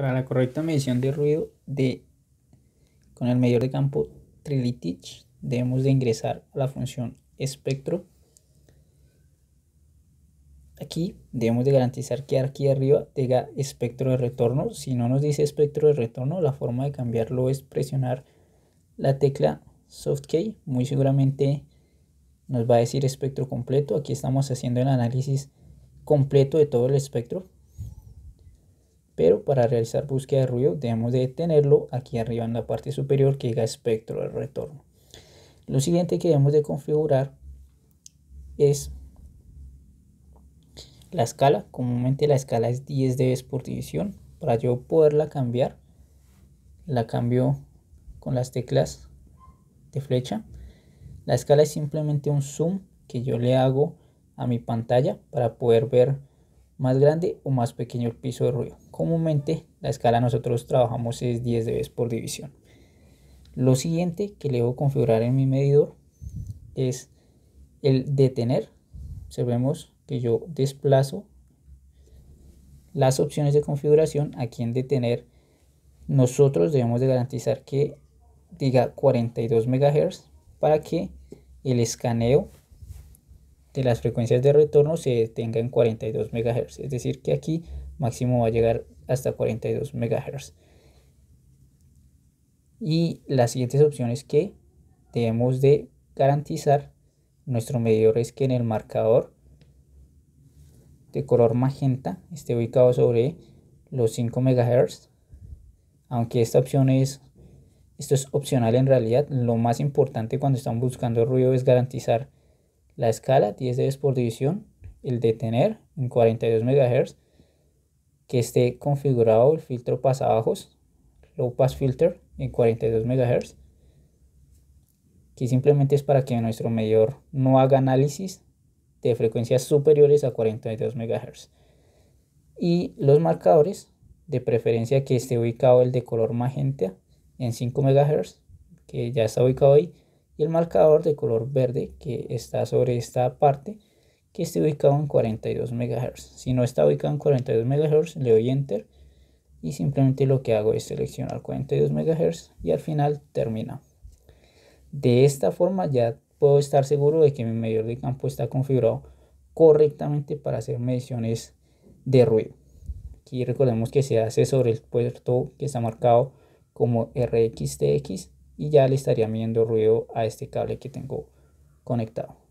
Para la correcta medición de ruido de, con el medidor de campo Trilitich debemos de ingresar a la función espectro. Aquí debemos de garantizar que aquí arriba tenga espectro de retorno. Si no nos dice espectro de retorno, la forma de cambiarlo es presionar la tecla soft key. Muy seguramente nos va a decir espectro completo. Aquí estamos haciendo el análisis completo de todo el espectro pero para realizar búsqueda de ruido debemos de tenerlo aquí arriba en la parte superior que diga espectro de retorno. Lo siguiente que debemos de configurar es la escala. Comúnmente la escala es 10 dB por división. Para yo poderla cambiar, la cambio con las teclas de flecha. La escala es simplemente un zoom que yo le hago a mi pantalla para poder ver más grande o más pequeño el piso de ruido. Comúnmente la escala nosotros trabajamos es 10 dB por división. Lo siguiente que le debo configurar en mi medidor es el detener. Observemos que yo desplazo las opciones de configuración aquí en detener. Nosotros debemos de garantizar que diga 42 MHz para que el escaneo de las frecuencias de retorno se detenga en 42 MHz. Es decir, que aquí máximo va a llegar hasta 42 MHz. Y las siguientes opciones que debemos de garantizar nuestro medidor es que en el marcador de color magenta esté ubicado sobre los 5 MHz. Aunque esta opción es, esto es opcional en realidad, lo más importante cuando estamos buscando ruido es garantizar la escala 10 veces por división, el detener en 42 MHz, que esté configurado el filtro pasabajos, low pass filter en 42 MHz, que simplemente es para que nuestro medidor no haga análisis de frecuencias superiores a 42 MHz. Y los marcadores, de preferencia que esté ubicado el de color magenta en 5 MHz, que ya está ubicado ahí, y el marcador de color verde que está sobre esta parte que está ubicado en 42 MHz. Si no está ubicado en 42 MHz, le doy enter y simplemente lo que hago es seleccionar 42 MHz y al final termina. De esta forma ya puedo estar seguro de que mi medidor de campo está configurado correctamente para hacer mediciones de ruido. Aquí recordemos que se hace sobre el puerto que está marcado como RXTX y ya le estaría midiendo ruido a este cable que tengo conectado.